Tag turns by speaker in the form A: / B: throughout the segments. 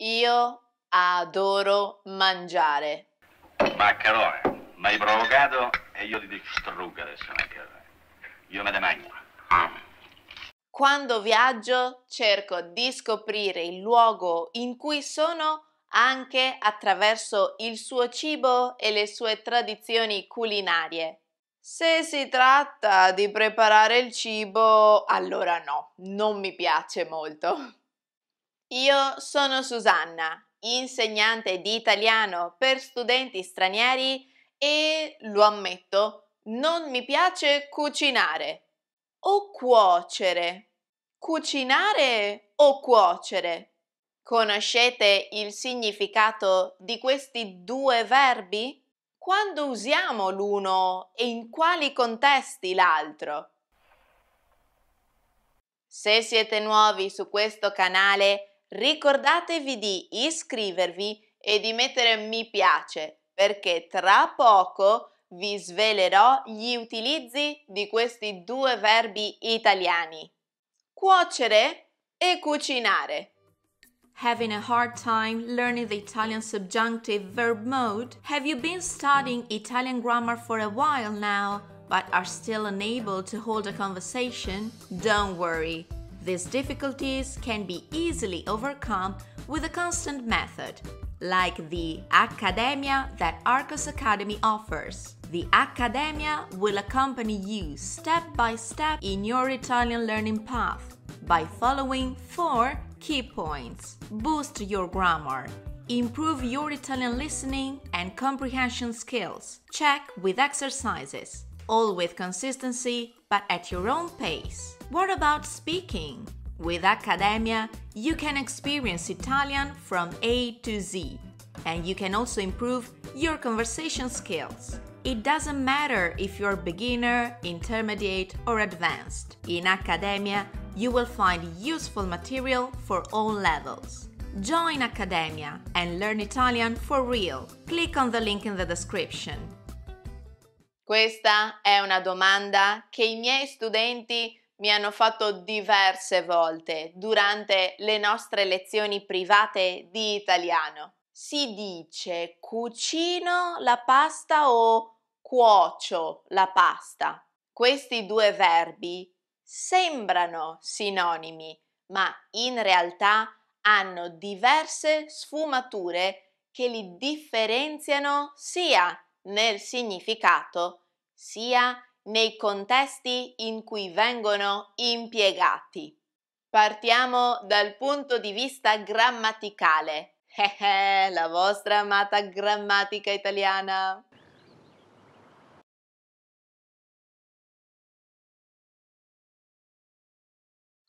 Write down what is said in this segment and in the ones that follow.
A: Io adoro mangiare. Maccherone, eh, mi hai provocato e io ti distruggo adesso, Maccherone. Io me ne mangio. Quando viaggio cerco di scoprire il luogo in cui sono anche attraverso il suo cibo e le sue tradizioni culinarie. Se si tratta di preparare il cibo, allora no, non mi piace molto. Io sono Susanna, insegnante di italiano per studenti stranieri e, lo ammetto, non mi piace cucinare o cuocere. Cucinare o cuocere? Conoscete il significato di questi due verbi? Quando usiamo l'uno e in quali contesti l'altro? Se siete nuovi su questo canale, ricordatevi di iscrivervi e di mettere mi piace perché tra poco vi svelerò gli utilizzi di questi due verbi italiani. Cuocere e cucinare. Having a hard time learning the Italian subjunctive verb mode? Have you been studying Italian grammar for a while now, but are still unable to hold a conversation? Don't worry. These difficulties can be easily overcome with a constant method, like the Accademia that Arcos Academy offers. The Accademia will accompany you step by step in your Italian learning path by following four key points. Boost your grammar, improve your Italian listening and comprehension skills, check with exercises, all with consistency but at your own pace. What about speaking? With Academia, you can experience Italian from A to Z, and you can also improve your conversation skills. It doesn't matter if you're beginner, intermediate, or advanced. In Academia, you will find useful material for all levels. Join Academia and learn Italian for real. Click on the link in the description. Questa è una domanda che i miei studenti mi hanno fatto diverse volte durante le nostre lezioni private di italiano. Si dice cucino la pasta o cuocio la pasta. Questi due verbi sembrano sinonimi, ma in realtà hanno diverse sfumature che li differenziano sia nel significato sia nei contesti in cui vengono impiegati. Partiamo dal punto di vista grammaticale. Eh, eh la vostra amata grammatica italiana.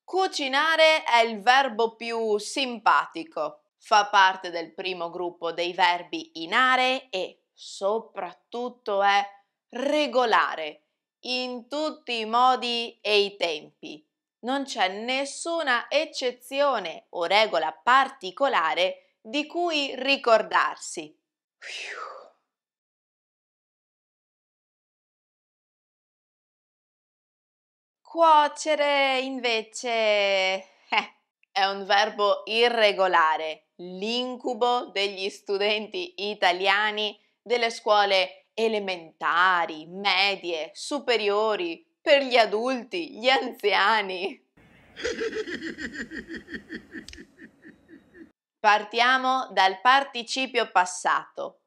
A: Cucinare è il verbo più simpatico. Fa parte del primo gruppo dei verbi inare e soprattutto è regolare in tutti i modi e i tempi. Non c'è nessuna eccezione o regola particolare di cui ricordarsi. Cuocere invece eh, è un verbo irregolare, l'incubo degli studenti italiani delle scuole elementari, medie, superiori, per gli adulti, gli anziani. Partiamo dal participio passato.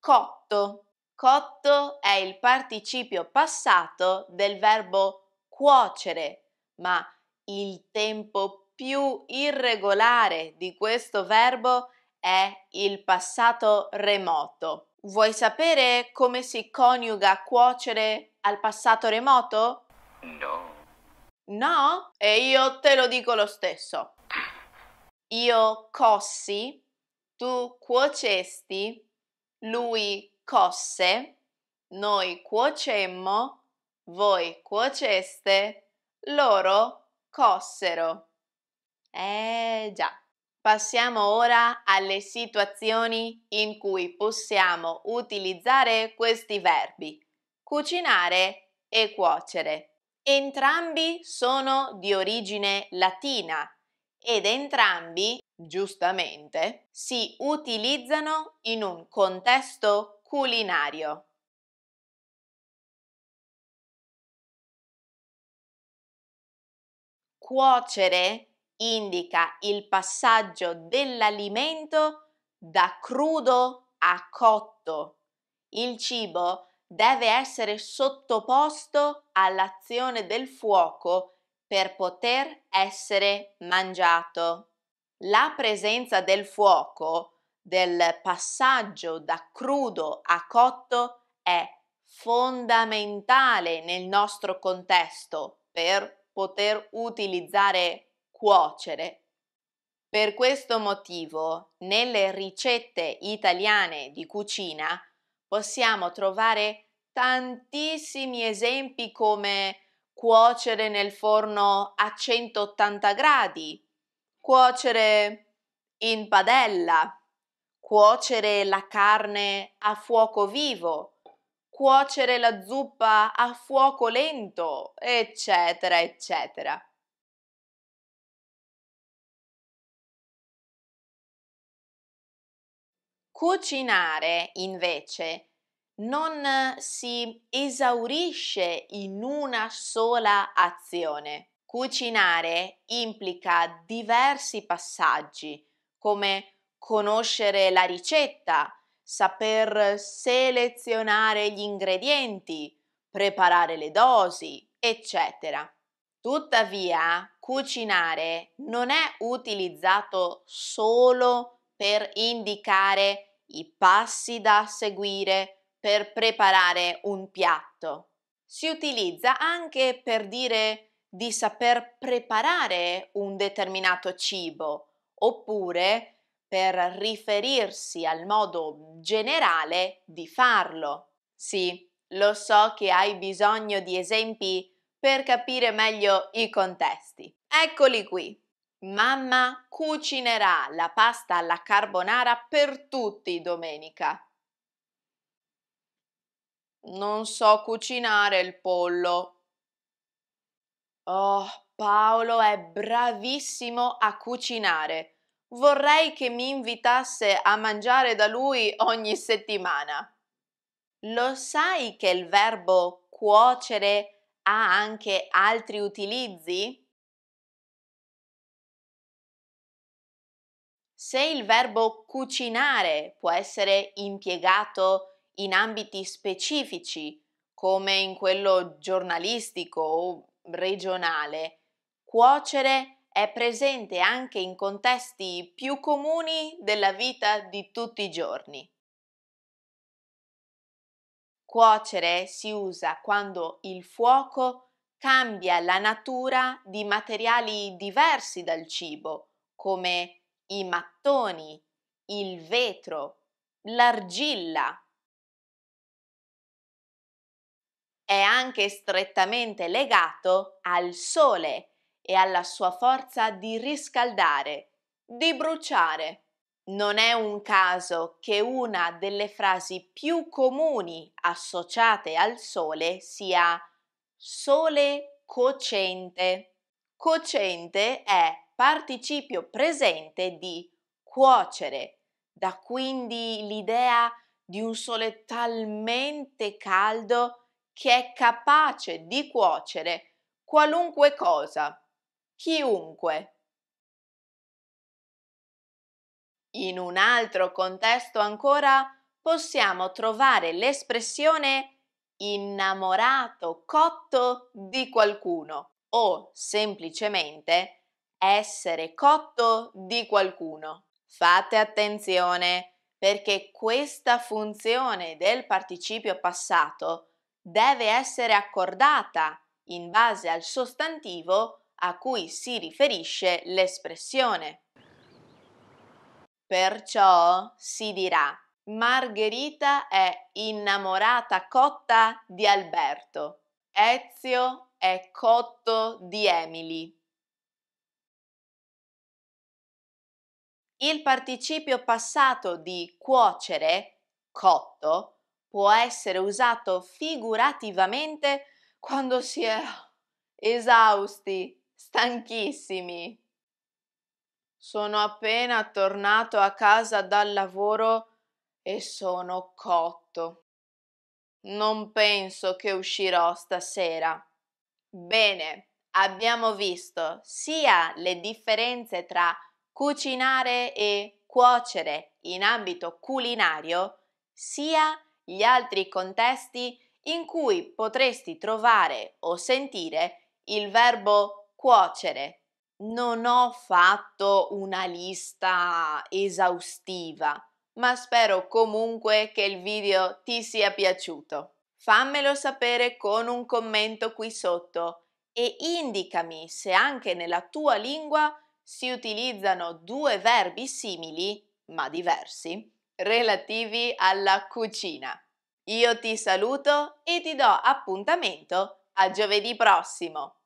A: Cotto. Cotto è il participio passato del verbo cuocere, ma il tempo più irregolare di questo verbo è il passato remoto. Vuoi sapere come si coniuga cuocere al passato remoto? No. No? E io te lo dico lo stesso. Io cossi, tu cuocesti, lui cosse, noi cuocemmo, voi cuoceste, loro cossero. Eh già. Passiamo ora alle situazioni in cui possiamo utilizzare questi verbi cucinare e cuocere. Entrambi sono di origine latina ed entrambi, giustamente, si utilizzano in un contesto culinario. Cuocere indica il passaggio dell'alimento da crudo a cotto. Il cibo deve essere sottoposto all'azione del fuoco per poter essere mangiato. La presenza del fuoco, del passaggio da crudo a cotto, è fondamentale nel nostro contesto per poter utilizzare cuocere. Per questo motivo, nelle ricette italiane di cucina possiamo trovare tantissimi esempi come cuocere nel forno a 180 gradi, cuocere in padella, cuocere la carne a fuoco vivo, cuocere la zuppa a fuoco lento, eccetera, eccetera. Cucinare, invece, non si esaurisce in una sola azione. Cucinare implica diversi passaggi, come conoscere la ricetta, saper selezionare gli ingredienti, preparare le dosi, eccetera. Tuttavia, cucinare non è utilizzato solo per indicare i passi da seguire per preparare un piatto. Si utilizza anche per dire di saper preparare un determinato cibo oppure per riferirsi al modo generale di farlo. Sì, lo so che hai bisogno di esempi per capire meglio i contesti. Eccoli qui. Mamma cucinerà la pasta alla carbonara per tutti domenica. Non so cucinare il pollo. Oh, Paolo è bravissimo a cucinare. Vorrei che mi invitasse a mangiare da lui ogni settimana. Lo sai che il verbo cuocere ha anche altri utilizzi? Se il verbo cucinare può essere impiegato in ambiti specifici, come in quello giornalistico o regionale, cuocere è presente anche in contesti più comuni della vita di tutti i giorni. Cuocere si usa quando il fuoco cambia la natura di materiali diversi dal cibo, come i mattoni, il vetro, l'argilla. È anche strettamente legato al sole e alla sua forza di riscaldare, di bruciare. Non è un caso che una delle frasi più comuni associate al sole sia sole cocente. Cocente è participio presente di cuocere. Da quindi l'idea di un sole talmente caldo che è capace di cuocere qualunque cosa, chiunque. In un altro contesto ancora possiamo trovare l'espressione innamorato cotto di qualcuno o semplicemente essere cotto di qualcuno. Fate attenzione perché questa funzione del participio passato deve essere accordata in base al sostantivo a cui si riferisce l'espressione. Perciò si dirà Margherita è innamorata cotta di Alberto. Ezio è cotto di Emily. Il participio passato di cuocere, cotto, può essere usato figurativamente quando si è esausti, stanchissimi. Sono appena tornato a casa dal lavoro e sono cotto. Non penso che uscirò stasera. Bene, abbiamo visto sia le differenze tra cucinare e cuocere in ambito culinario sia gli altri contesti in cui potresti trovare o sentire il verbo cuocere. Non ho fatto una lista esaustiva, ma spero comunque che il video ti sia piaciuto. Fammelo sapere con un commento qui sotto e indicami se anche nella tua lingua si utilizzano due verbi simili, ma diversi, relativi alla cucina. Io ti saluto e ti do appuntamento a giovedì prossimo!